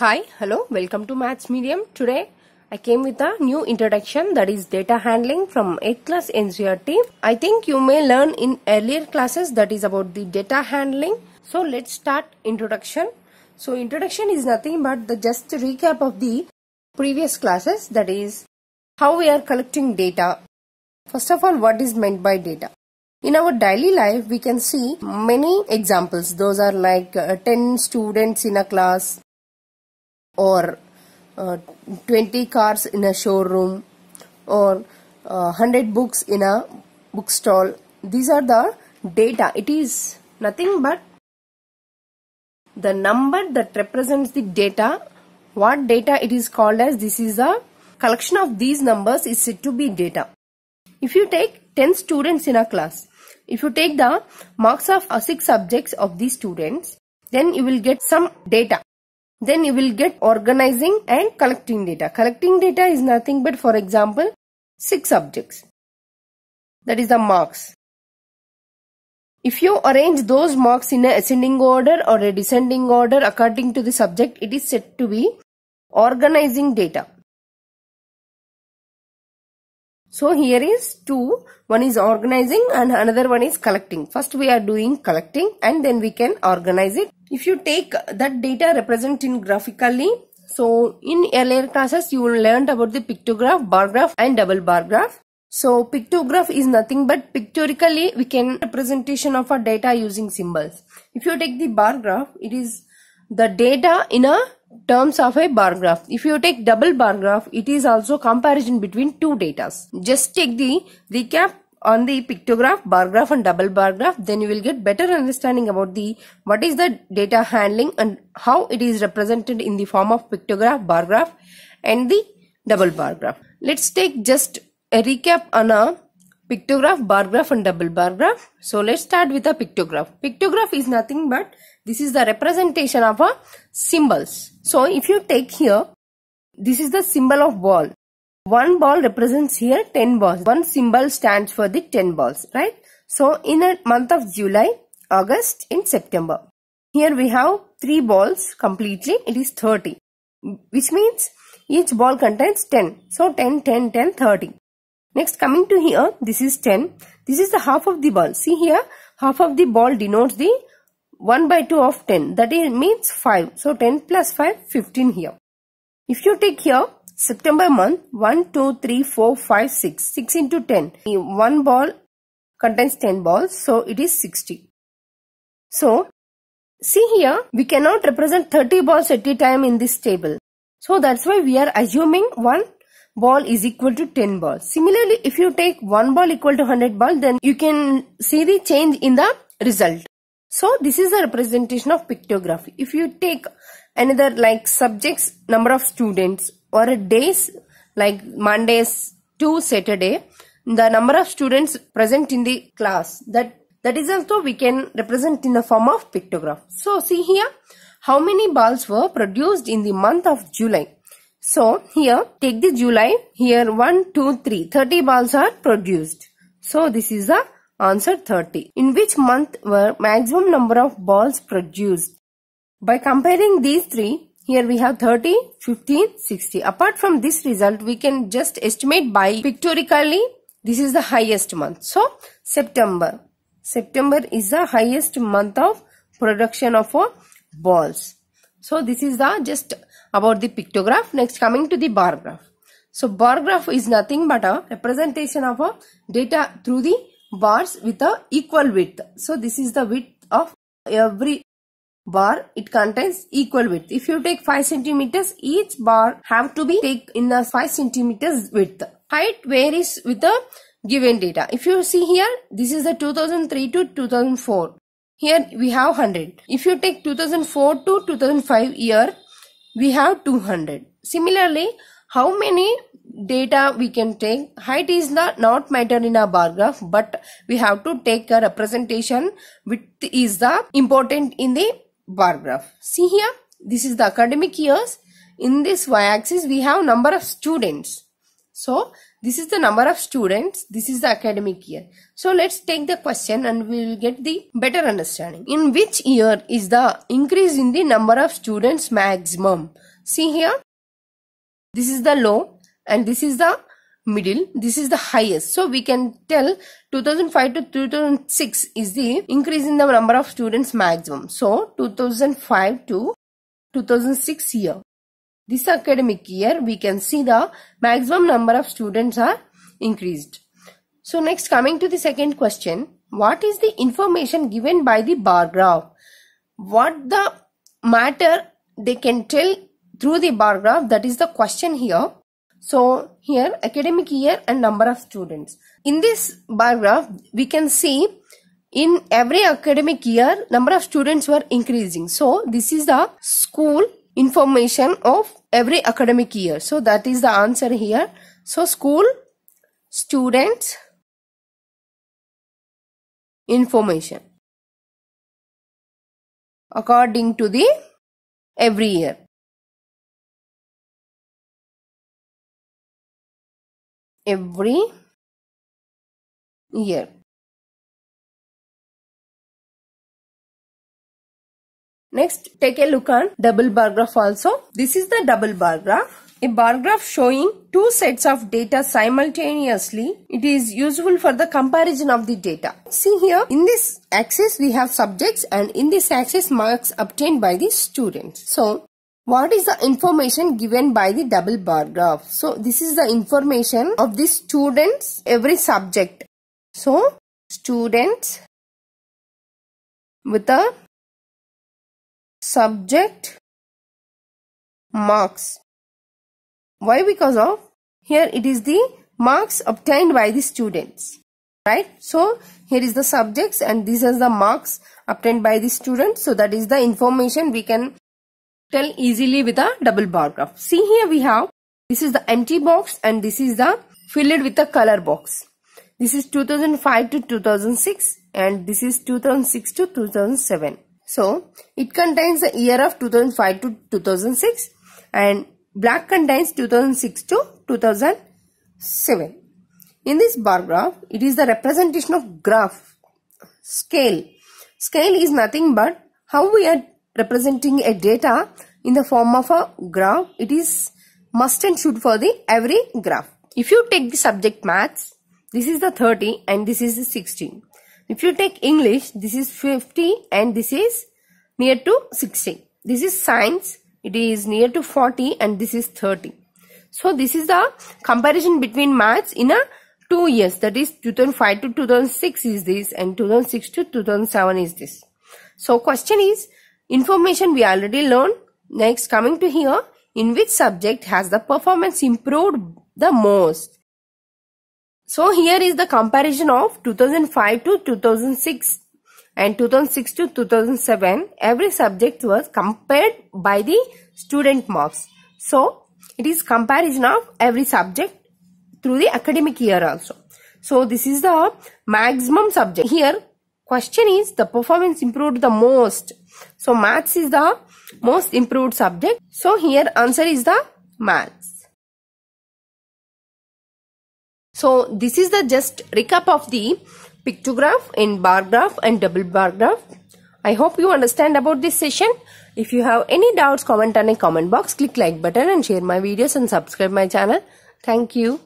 Hi, hello, welcome to Maths Medium. Today I came with a new introduction that is data handling from 8th class NCRT. I think you may learn in earlier classes that is about the data handling. So let's start introduction. So introduction is nothing but the just recap of the previous classes that is how we are collecting data. First of all what is meant by data. In our daily life we can see many examples those are like uh, 10 students in a class or uh, 20 cars in a showroom or uh, 100 books in a bookstall these are the data it is nothing but the number that represents the data what data it is called as this is a collection of these numbers is said to be data if you take 10 students in a class if you take the marks of uh, 6 subjects of these students then you will get some data then you will get organizing and collecting data. Collecting data is nothing but for example, six objects. That is the marks. If you arrange those marks in an ascending order or a descending order according to the subject, it is said to be organizing data. So here is two, one is organizing and another one is collecting. First we are doing collecting and then we can organize it. If you take that data represent in graphically, so in earlier classes you will learn about the pictograph, bar graph and double bar graph. So pictograph is nothing but pictorically we can representation of our data using symbols. If you take the bar graph, it is the data in a terms of a bar graph. If you take double bar graph, it is also comparison between two data. Just take the recap on the pictograph, bar graph and double bar graph, then you will get better understanding about the what is the data handling and how it is represented in the form of pictograph, bar graph and the double bar graph. Let's take just a recap on a pictograph, bar graph and double bar graph. So let's start with a pictograph. Pictograph is nothing but this is the representation of a symbols. So if you take here, this is the symbol of ball. One ball represents here 10 balls. One symbol stands for the 10 balls, right? So in a month of July, August and September. Here we have 3 balls completely. It is 30. Which means each ball contains 10. So 10, 10, 10, 30. Next coming to here, this is 10. This is the half of the ball. See here, half of the ball denotes the 1 by 2 of 10. That is, means 5. So 10 plus 5, 15 here. If you take here, September month, 1, 2, 3, 4, 5, 6. 6 into 10. One ball contains 10 balls. So it is 60. So see here, we cannot represent 30 balls at a time in this table. So that's why we are assuming one ball is equal to 10 ball. Similarly, if you take 1 ball equal to 100 ball, then you can see the change in the result. So this is the representation of pictography. If you take another like subjects, number of students or days like Mondays to Saturday, the number of students present in the class that that is also we can represent in the form of pictograph. So see here how many balls were produced in the month of July so here take the July. Here 1, 2, 3. 30 balls are produced. So this is the answer 30. In which month were maximum number of balls produced? By comparing these three, here we have 30, 15, 60. Apart from this result, we can just estimate by pictorically this is the highest month. So September. September is the highest month of production of balls. So this is the just about the pictograph. Next coming to the bar graph. So bar graph is nothing but a representation of a data through the bars with a equal width. So this is the width of every bar it contains equal width if you take 5 centimeters each bar have to be take in a 5 centimeters width height varies with the given data if you see here this is the 2003 to 2004 here we have 100. If you take 2004 to 2005 year, we have 200. Similarly, how many data we can take? Height is the not matter in a bar graph, but we have to take a representation which is the important in the bar graph. See here, this is the academic years. In this y-axis, we have number of students. So, this is the number of students. This is the academic year. So let's take the question and we will get the better understanding. In which year is the increase in the number of students maximum? See here. This is the low and this is the middle this is the highest so we can tell 2005 to 2006 is the increase in the number of students maximum so 2005 to 2006 year this academic year we can see the maximum number of students are increased. So next coming to the second question. What is the information given by the bar graph? What the matter they can tell through the bar graph that is the question here. So here academic year and number of students. In this bar graph we can see in every academic year number of students were increasing. So this is the school information of every academic year so that is the answer here so school students information according to the every year every year Next, take a look on double bar graph also. This is the double bar graph. A bar graph showing two sets of data simultaneously, it is useful for the comparison of the data. See here, in this axis we have subjects and in this axis marks obtained by the students. So, what is the information given by the double bar graph? So, this is the information of the students, every subject. So, students with a subject marks why because of here it is the marks obtained by the students right so here is the subjects and this is the marks obtained by the students so that is the information we can tell easily with a double bar graph see here we have this is the empty box and this is the filled with the color box this is 2005 to 2006 and this is 2006 to 2007 so it contains the year of 2005 to 2006 and black contains 2006 to 2007. In this bar graph, it is the representation of graph scale. Scale is nothing but how we are representing a data in the form of a graph. It is must and should for the every graph. If you take the subject maths, this is the 30 and this is the 16. If you take English, this is 50 and this is near to 60. This is science, it is near to 40 and this is 30. So this is the comparison between maths in a two years that is 2005 to 2006 is this and 2006 to 2007 is this. So question is information we already learned. Next coming to here in which subject has the performance improved the most? So here is the comparison of 2005 to 2006 and 2006 to 2007 every subject was compared by the student marks. So it is comparison of every subject through the academic year also. So this is the maximum subject. Here question is the performance improved the most. So maths is the most improved subject. So here answer is the math. So this is the just recap of the pictograph in bar graph and double bar graph. I hope you understand about this session. If you have any doubts, comment on a comment box, click like button and share my videos and subscribe my channel. Thank you.